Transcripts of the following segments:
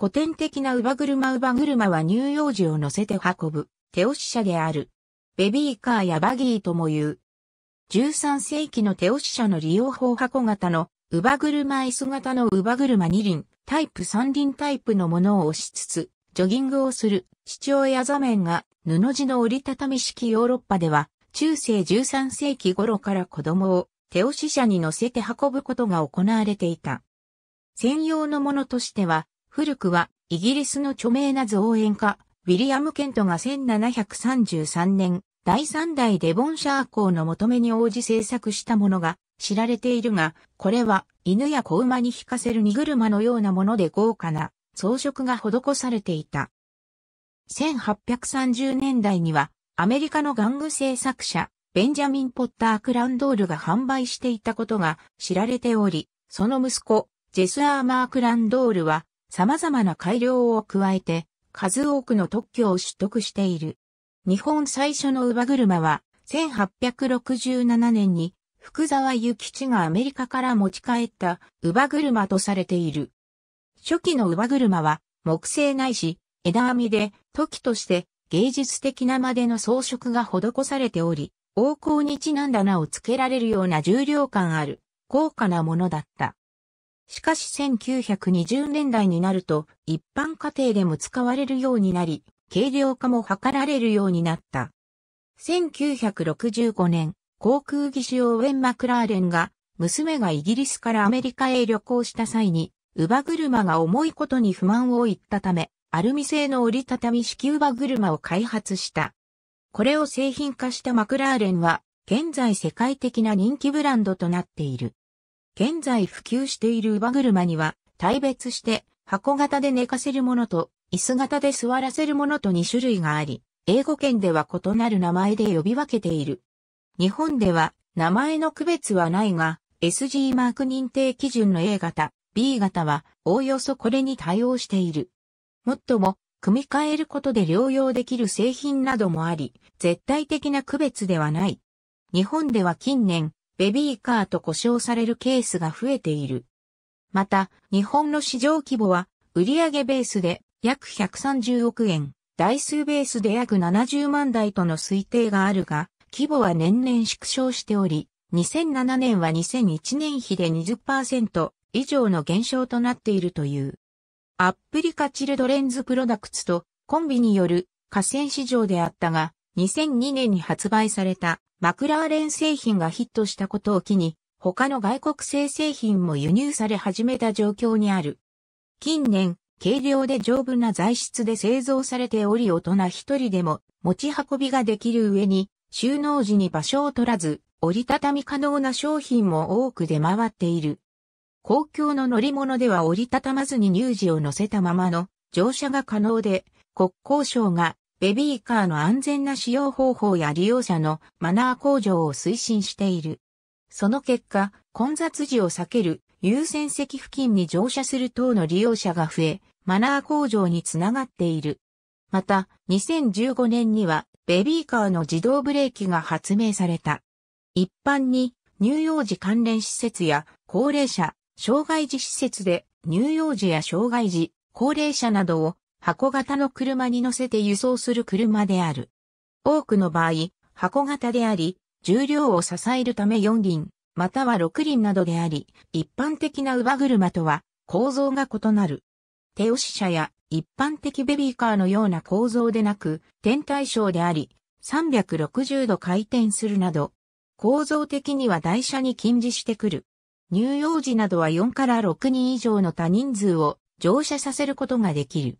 古典的な乳母車乳母車は乳幼児を乗せて運ぶ、手押し車である。ベビーカーやバギーとも言う。13世紀の手押し車の利用法箱型の、乳母車椅子型の乳母車2輪、タイプ3輪タイプのものを押しつつ、ジョギングをする、父親座面が、布地の折りたたみ式ヨーロッパでは、中世13世紀頃から子供を、手押し車に乗せて運ぶことが行われていた。専用のものとしては、古くはイギリスの著名な造園家、ウィリアム・ケントが1733年、第3代デボンシャー校の求めに応じ制作したものが知られているが、これは犬や子馬に引かせる荷車のようなもので豪華な装飾が施されていた。1830年代にはアメリカの玩具製作者、ベンジャミン・ポッター・クランドールが販売していたことが知られており、その息子、ジェス・アーマー・クランドールは様々な改良を加えて、数多くの特許を取得している。日本最初の乳母車は、1867年に福沢諭吉がアメリカから持ち帰った乳母車とされている。初期の乳母車は木製ないし枝編みで時として芸術的なまでの装飾が施されており、王侯にちなんだ名を付けられるような重量感ある高価なものだった。しかし1920年代になると一般家庭でも使われるようになり、軽量化も図られるようになった。1965年、航空技師オウェン・マクラーレンが、娘がイギリスからアメリカへ旅行した際に、乳母車が重いことに不満を言ったため、アルミ製の折りたたみ式乳母車を開発した。これを製品化したマクラーレンは、現在世界的な人気ブランドとなっている。現在普及している馬車には、大別して箱型で寝かせるものと、椅子型で座らせるものと2種類があり、英語圏では異なる名前で呼び分けている。日本では名前の区別はないが、SG マーク認定基準の A 型、B 型はおおよそこれに対応している。もっとも、組み替えることで療養できる製品などもあり、絶対的な区別ではない。日本では近年、ベビーカーと呼称されるケースが増えている。また、日本の市場規模は、売上ベースで約130億円、台数ベースで約70万台との推定があるが、規模は年々縮小しており、2007年は2001年比で20%以上の減少となっているという。アップリカチルドレンズプロダクツとコンビによる河川市場であったが、2002年に発売されたマクラーレン製品がヒットしたことを機に、他の外国製製品も輸入され始めた状況にある。近年、軽量で丈夫な材質で製造されており大人一人でも持ち運びができる上に、収納時に場所を取らず、折りたたみ可能な商品も多く出回っている。公共の乗り物では折りたたまずに乳児を乗せたままの乗車が可能で、国交省がベビーカーの安全な使用方法や利用者のマナー向上を推進している。その結果、混雑時を避ける優先席付近に乗車する等の利用者が増え、マナー向上につながっている。また、2015年にはベビーカーの自動ブレーキが発明された。一般に乳幼児関連施設や高齢者、障害児施設で乳幼児や障害児、高齢者などを箱型の車に乗せて輸送する車である。多くの場合、箱型であり、重量を支えるため4輪、または6輪などであり、一般的な乳母車とは構造が異なる。手押し車や一般的ベビーカーのような構造でなく、天体ーであり、360度回転するなど、構造的には台車に近似してくる。乳幼児などは4から6人以上の多人数を乗車させることができる。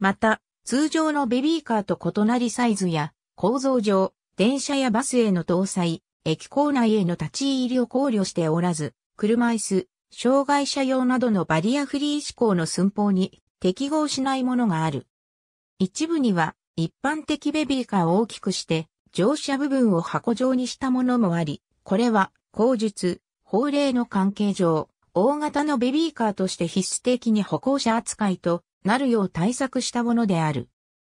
また、通常のベビーカーと異なりサイズや構造上、電車やバスへの搭載、駅構内への立ち入りを考慮しておらず、車椅子、障害者用などのバリアフリー志向の寸法に適合しないものがある。一部には一般的ベビーカーを大きくして乗車部分を箱状にしたものもあり、これは口述、法令の関係上、大型のベビーカーとして必須的に歩行者扱いとなるよう対策したものである。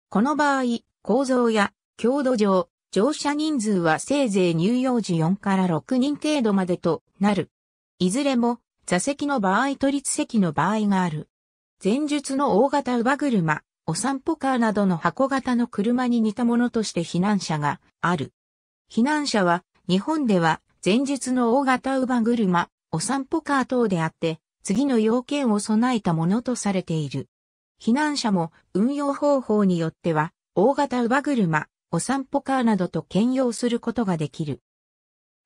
この場合、構造や強度上、乗車人数はせいぜい乳幼児4から6人程度までとなる。いずれも座席の場合取立席の場合がある。前述の大型乳母車、お散歩カーなどの箱型の車に似たものとして避難者がある。避難者は日本では前述の大型乳母車、お散歩カー等であって、次の要件を備えたものとされている。避難者も運用方法によっては、大型馬車、お散歩カーなどと兼用することができる。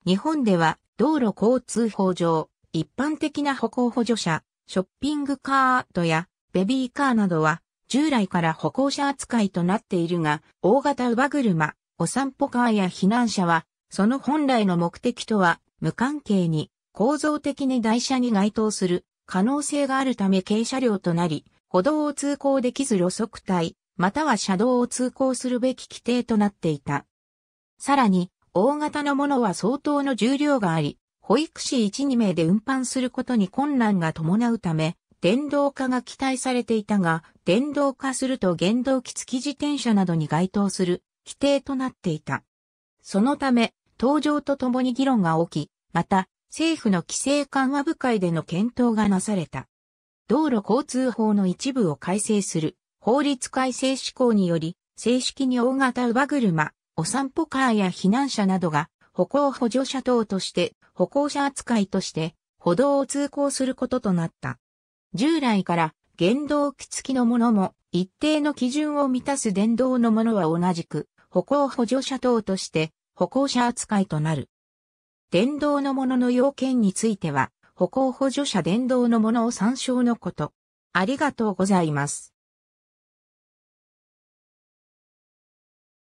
日本では道路交通法上、一般的な歩行補助者、ショッピングカートやベビーカーなどは従来から歩行者扱いとなっているが、大型馬車、お散歩カーや避難者は、その本来の目的とは無関係に構造的に台車に該当する可能性があるため軽車両となり、歩道を通行できず路側帯、または車道を通行するべき規定となっていた。さらに、大型のものは相当の重量があり、保育士1、2名で運搬することに困難が伴うため、電動化が期待されていたが、電動化すると原動機付き自転車などに該当する規定となっていた。そのため、登場とともに議論が起き、また、政府の規制緩和部会での検討がなされた。道路交通法の一部を改正する法律改正施行により、正式に大型馬車、お散歩カーや避難者などが歩行補助者等として歩行者扱いとして歩道を通行することとなった。従来から原動機付きのものも一定の基準を満たす電動のものは同じく歩行補助者等として歩行者扱いとなる。電動のものの要件については歩行補助者電動のものを参照のこと。ありがとうございます。